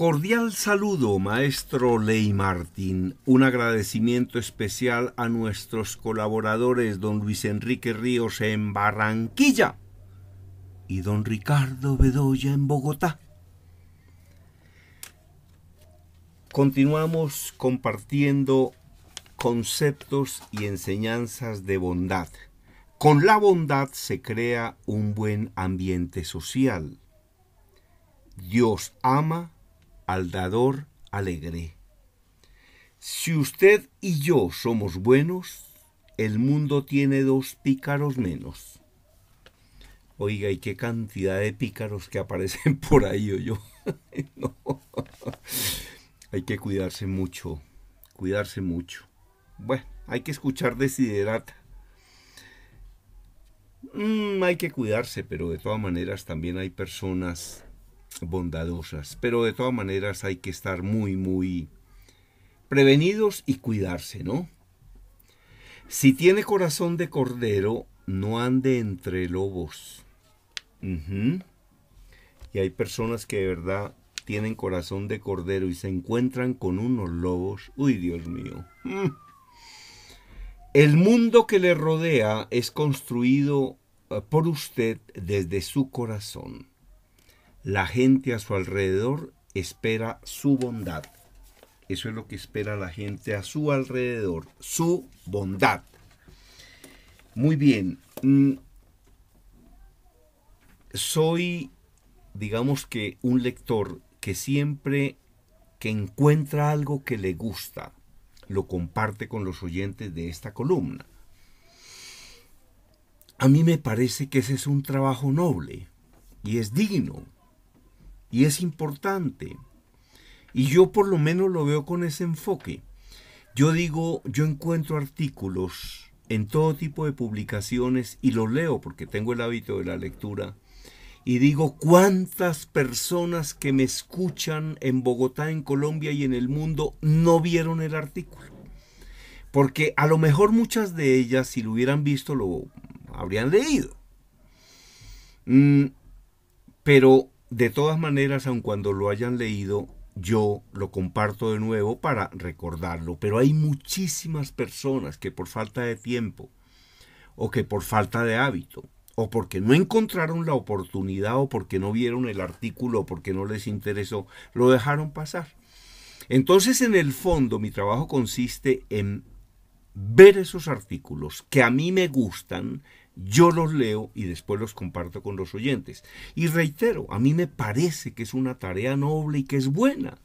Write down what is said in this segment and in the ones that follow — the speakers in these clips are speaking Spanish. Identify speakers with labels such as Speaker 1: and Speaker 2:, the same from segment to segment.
Speaker 1: Cordial saludo, maestro Ley Martín. Un agradecimiento especial a nuestros colaboradores, don Luis Enrique Ríos en Barranquilla y don Ricardo Bedoya en Bogotá. Continuamos compartiendo conceptos y enseñanzas de bondad. Con la bondad se crea un buen ambiente social. Dios ama al alegre. Si usted y yo somos buenos, el mundo tiene dos pícaros menos. Oiga, y qué cantidad de pícaros que aparecen por ahí, o yo. Hay que cuidarse mucho, cuidarse mucho. Bueno, hay que escuchar desiderata. Mm, hay que cuidarse, pero de todas maneras también hay personas bondadosas. Pero de todas maneras hay que estar muy, muy prevenidos y cuidarse, ¿no? Si tiene corazón de cordero, no ande entre lobos. Y hay personas que de verdad tienen corazón de cordero y se encuentran con unos lobos. Uy, Dios mío. Mm. El mundo que le rodea es construido eh, por usted desde su corazón. La gente a su alrededor espera su bondad. Eso es lo que espera la gente a su alrededor, su bondad. Muy bien. Mm, soy, digamos que, un lector que siempre que encuentra algo que le gusta, lo comparte con los oyentes de esta columna. A mí me parece que ese es un trabajo noble y es digno y es importante. Y yo por lo menos lo veo con ese enfoque. Yo digo, yo encuentro artículos en todo tipo de publicaciones y los leo porque tengo el hábito de la lectura. Y digo, ¿cuántas personas que me escuchan en Bogotá, en Colombia y en el mundo no vieron el artículo? Porque a lo mejor muchas de ellas, si lo hubieran visto, lo habrían leído. Mm, pero de todas maneras, aun cuando lo hayan leído, yo lo comparto de nuevo para recordarlo, pero hay muchísimas personas que por falta de tiempo o que por falta de hábito o porque no encontraron la oportunidad o porque no vieron el artículo o porque no les interesó, lo dejaron pasar. Entonces, en el fondo, mi trabajo consiste en ver esos artículos que a mí me gustan yo los leo y después los comparto con los oyentes. Y reitero, a mí me parece que es una tarea noble y que es buena.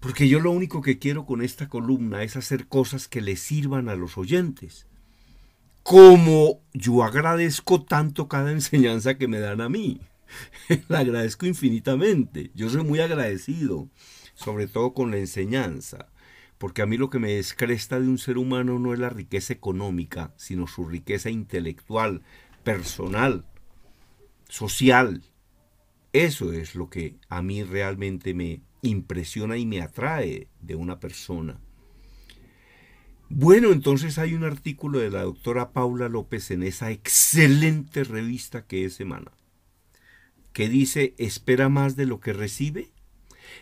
Speaker 1: Porque yo lo único que quiero con esta columna es hacer cosas que le sirvan a los oyentes. Como yo agradezco tanto cada enseñanza que me dan a mí. La agradezco infinitamente. Yo soy muy agradecido, sobre todo con la enseñanza. Porque a mí lo que me descresta de un ser humano no es la riqueza económica, sino su riqueza intelectual, personal, social. Eso es lo que a mí realmente me impresiona y me atrae de una persona. Bueno, entonces hay un artículo de la doctora Paula López en esa excelente revista que es Semana, que dice, espera más de lo que recibe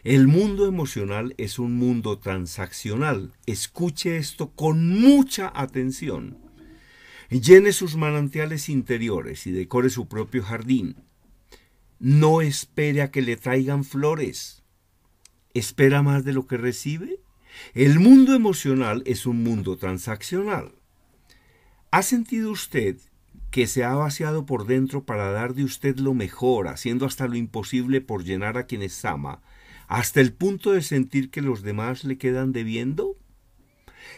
Speaker 1: el mundo emocional es un mundo transaccional. Escuche esto con mucha atención. Llene sus manantiales interiores y decore su propio jardín. No espere a que le traigan flores. ¿Espera más de lo que recibe? El mundo emocional es un mundo transaccional. ¿Ha sentido usted que se ha vaciado por dentro para dar de usted lo mejor, haciendo hasta lo imposible por llenar a quienes ama hasta el punto de sentir que los demás le quedan debiendo?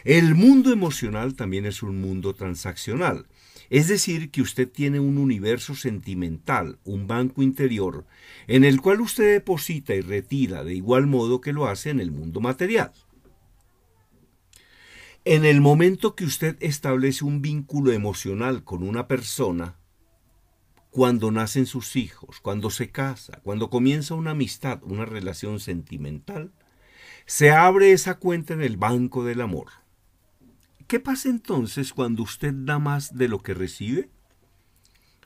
Speaker 1: El mundo emocional también es un mundo transaccional, es decir, que usted tiene un universo sentimental, un banco interior, en el cual usted deposita y retira de igual modo que lo hace en el mundo material. En el momento que usted establece un vínculo emocional con una persona, cuando nacen sus hijos, cuando se casa, cuando comienza una amistad, una relación sentimental, se abre esa cuenta en el banco del amor. ¿Qué pasa entonces cuando usted da más de lo que recibe?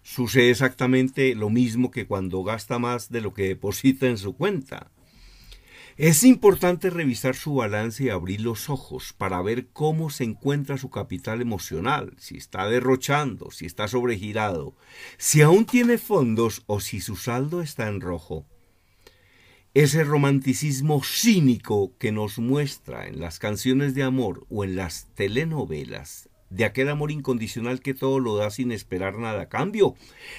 Speaker 1: Sucede exactamente lo mismo que cuando gasta más de lo que deposita en su cuenta. Es importante revisar su balance y abrir los ojos para ver cómo se encuentra su capital emocional, si está derrochando, si está sobregirado, si aún tiene fondos o si su saldo está en rojo. Ese romanticismo cínico que nos muestra en las canciones de amor o en las telenovelas, de aquel amor incondicional que todo lo da sin esperar nada a cambio,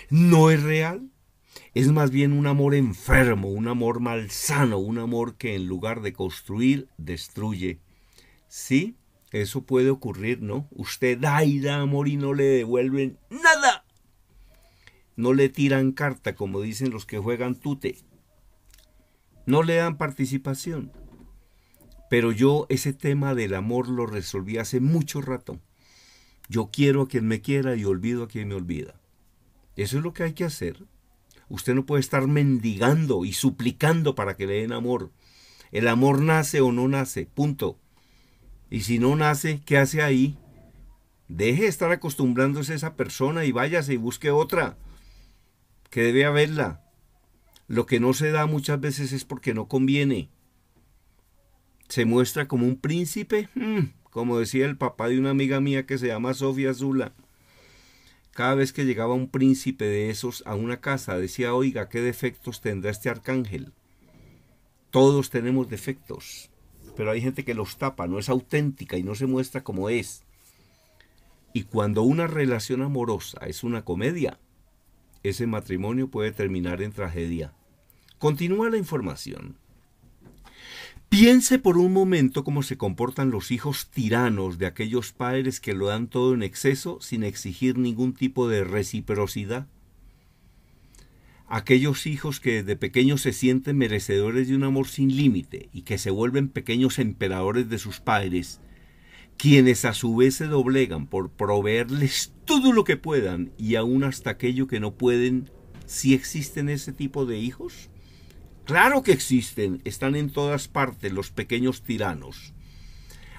Speaker 1: no es real es más bien un amor enfermo, un amor malsano, un amor que en lugar de construir, destruye. Sí, eso puede ocurrir, ¿no? Usted da y da amor y no le devuelven nada. No le tiran carta, como dicen los que juegan tute. No le dan participación. Pero yo ese tema del amor lo resolví hace mucho rato. Yo quiero a quien me quiera y olvido a quien me olvida. Eso es lo que hay que hacer. Usted no puede estar mendigando y suplicando para que le den amor. El amor nace o no nace, punto. Y si no nace, ¿qué hace ahí? Deje de estar acostumbrándose a esa persona y váyase y busque otra que debe haberla. Lo que no se da muchas veces es porque no conviene. Se muestra como un príncipe, mm, como decía el papá de una amiga mía que se llama Sofía Zula. Cada vez que llegaba un príncipe de esos a una casa, decía, oiga, ¿qué defectos tendrá este arcángel? Todos tenemos defectos, pero hay gente que los tapa, no es auténtica y no se muestra como es. Y cuando una relación amorosa es una comedia, ese matrimonio puede terminar en tragedia. Continúa la información. Piense por un momento cómo se comportan los hijos tiranos de aquellos padres que lo dan todo en exceso sin exigir ningún tipo de reciprocidad. Aquellos hijos que de pequeños se sienten merecedores de un amor sin límite y que se vuelven pequeños emperadores de sus padres, quienes a su vez se doblegan por proveerles todo lo que puedan y aún hasta aquello que no pueden, si existen ese tipo de hijos. Claro que existen, están en todas partes los pequeños tiranos.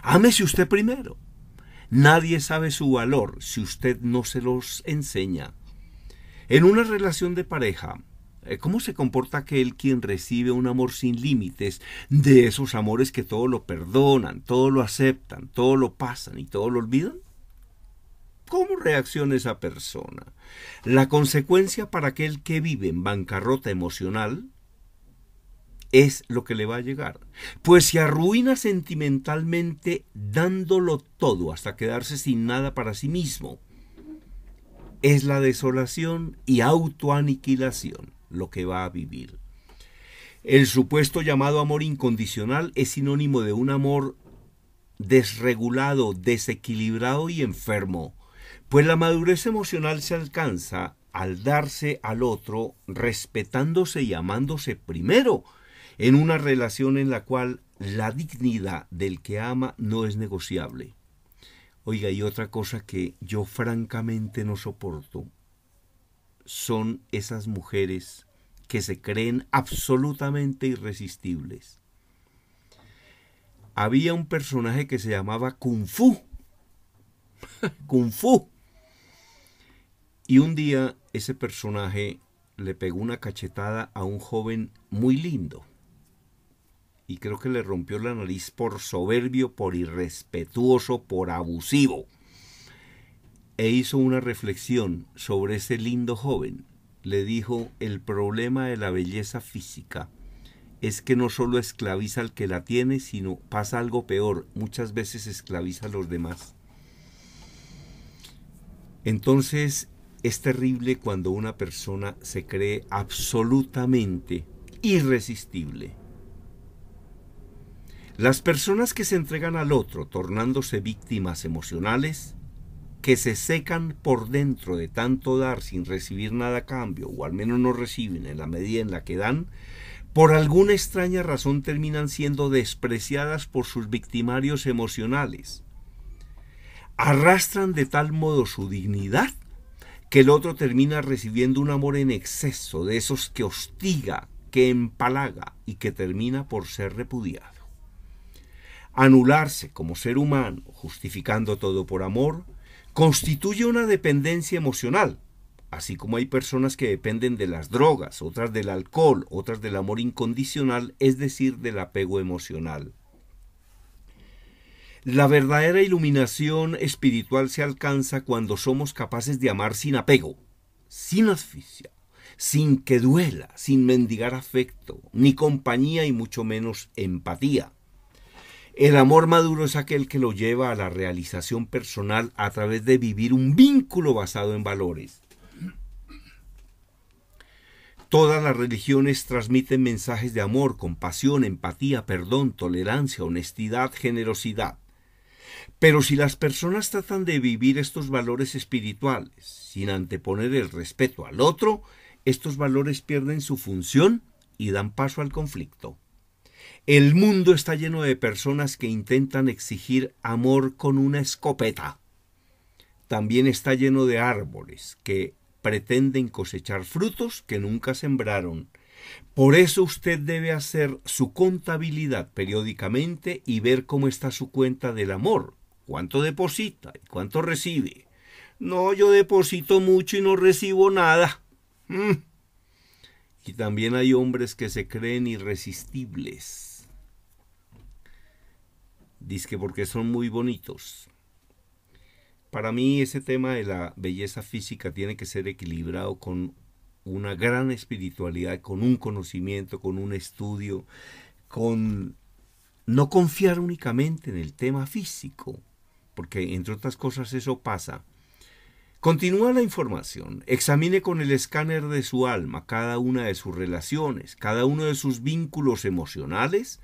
Speaker 1: Ámese usted primero. Nadie sabe su valor si usted no se los enseña. En una relación de pareja, eh, ¿Cómo se comporta aquel quien recibe un amor sin límites, de esos amores que todo lo perdonan, todo lo aceptan, todo lo pasan y todo lo olvidan? ¿Cómo reacciona esa persona? La consecuencia para aquel que vive en bancarrota emocional es lo que le va a llegar. Pues se arruina sentimentalmente dándolo todo hasta quedarse sin nada para sí mismo. Es la desolación y autoaniquilación lo que va a vivir. El supuesto llamado amor incondicional es sinónimo de un amor desregulado, desequilibrado y enfermo, pues la madurez emocional se alcanza al darse al otro respetándose y amándose primero, en una relación en la cual la dignidad del que ama no es negociable. Oiga, y otra cosa que yo francamente no soporto son esas mujeres que se creen absolutamente irresistibles. Había un personaje que se llamaba Kung Fu. Kung Fu. Y un día ese personaje le pegó una cachetada a un joven muy lindo y creo que le rompió la nariz por soberbio, por irrespetuoso, por abusivo. E hizo una reflexión sobre ese lindo joven. Le dijo, el problema de la belleza física es que no solo esclaviza al que la tiene, sino pasa algo peor, muchas veces esclaviza a los demás. Entonces, es terrible cuando una persona se cree absolutamente irresistible las personas que se entregan al otro tornándose víctimas emocionales, que se secan por dentro de tanto dar sin recibir nada a cambio, o al menos no reciben en la medida en la que dan, por alguna extraña razón terminan siendo despreciadas por sus victimarios emocionales. Arrastran de tal modo su dignidad que el otro termina recibiendo un amor en exceso de esos que hostiga, que empalaga y que termina por ser repudiado. Anularse como ser humano, justificando todo por amor, constituye una dependencia emocional, así como hay personas que dependen de las drogas, otras del alcohol, otras del amor incondicional, es decir, del apego emocional. La verdadera iluminación espiritual se alcanza cuando somos capaces de amar sin apego, sin asfixia, sin que duela, sin mendigar afecto, ni compañía y mucho menos empatía. El amor maduro es aquel que lo lleva a la realización personal a través de vivir un vínculo basado en valores. Todas las religiones transmiten mensajes de amor, compasión, empatía, perdón, tolerancia, honestidad, generosidad. Pero si las personas tratan de vivir estos valores espirituales sin anteponer el respeto al otro, estos valores pierden su función y dan paso al conflicto. El mundo está lleno de personas que intentan exigir amor con una escopeta. También está lleno de árboles que pretenden cosechar frutos que nunca sembraron. Por eso usted debe hacer su contabilidad periódicamente y ver cómo está su cuenta del amor, cuánto deposita y cuánto recibe. No, yo deposito mucho y no recibo nada. Mm. Y también hay hombres que se creen irresistibles Dice que porque son muy bonitos. Para mí ese tema de la belleza física tiene que ser equilibrado con una gran espiritualidad, con un conocimiento, con un estudio, con no confiar únicamente en el tema físico, porque entre otras cosas eso pasa. Continúa la información. Examine con el escáner de su alma cada una de sus relaciones, cada uno de sus vínculos emocionales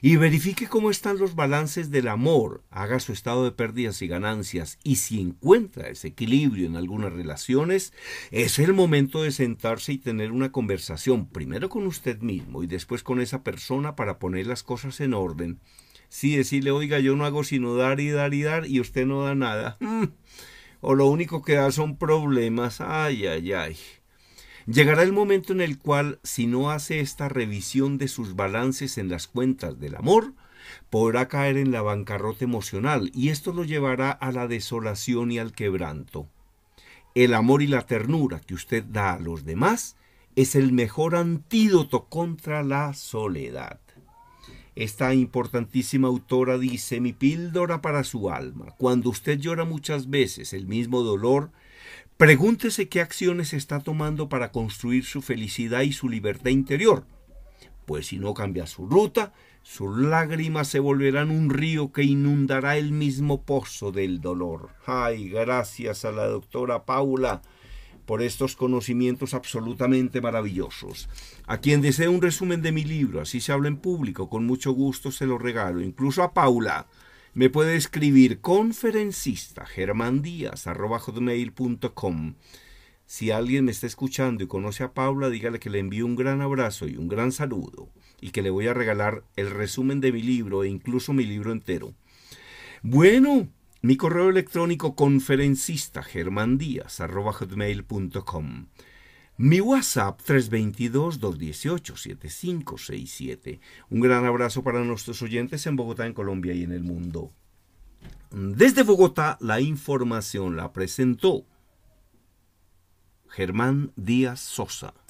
Speaker 1: y verifique cómo están los balances del amor. Haga su estado de pérdidas y ganancias y si encuentra ese equilibrio en algunas relaciones, es el momento de sentarse y tener una conversación primero con usted mismo y después con esa persona para poner las cosas en orden. Si sí, decirle, oiga, yo no hago sino dar y dar y dar y usted no da nada. o lo único que da son problemas, ay, ay, ay. Llegará el momento en el cual, si no hace esta revisión de sus balances en las cuentas del amor, podrá caer en la bancarrota emocional y esto lo llevará a la desolación y al quebranto. El amor y la ternura que usted da a los demás es el mejor antídoto contra la soledad. Esta importantísima autora dice, mi píldora para su alma, cuando usted llora muchas veces el mismo dolor, pregúntese qué acciones está tomando para construir su felicidad y su libertad interior. Pues si no cambia su ruta, sus lágrimas se volverán un río que inundará el mismo pozo del dolor. Ay, gracias a la doctora Paula por estos conocimientos absolutamente maravillosos. A quien desee un resumen de mi libro, así se habla en público, con mucho gusto se lo regalo. Incluso a Paula me puede escribir conferencista Si alguien me está escuchando y conoce a Paula, dígale que le envío un gran abrazo y un gran saludo y que le voy a regalar el resumen de mi libro e incluso mi libro entero. Bueno, mi correo electrónico conferencista germandías.com. Mi WhatsApp 322-218-7567. Un gran abrazo para nuestros oyentes en Bogotá, en Colombia y en el mundo. Desde Bogotá, la información la presentó Germán Díaz Sosa.